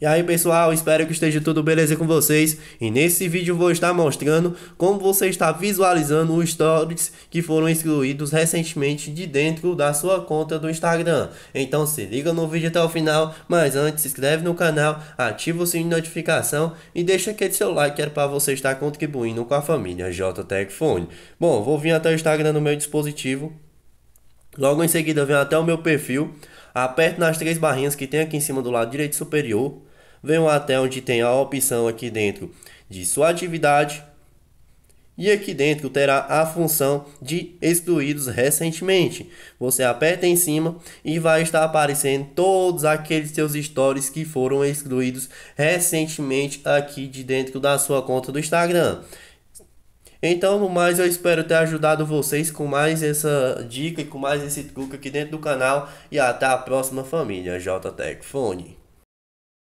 E aí pessoal, espero que esteja tudo beleza com vocês e nesse vídeo vou estar mostrando como você está visualizando os stories que foram excluídos recentemente de dentro da sua conta do Instagram. Então se liga no vídeo até o final, mas antes se inscreve no canal, ativa o sininho de notificação e deixa aquele seu like que é para você estar contribuindo com a família JTEC Phone. Bom, vou vir até o Instagram no meu dispositivo, logo em seguida venho até o meu perfil, aperte nas três barrinhas que tem aqui em cima do lado direito superior, venham até onde tem a opção aqui dentro de sua atividade e aqui dentro terá a função de excluídos recentemente. Você aperta em cima e vai estar aparecendo todos aqueles seus stories que foram excluídos recentemente aqui de dentro da sua conta do Instagram. Então, no mais, eu espero ter ajudado vocês com mais essa dica e com mais esse truque aqui dentro do canal. E até a próxima família, JTech Fone.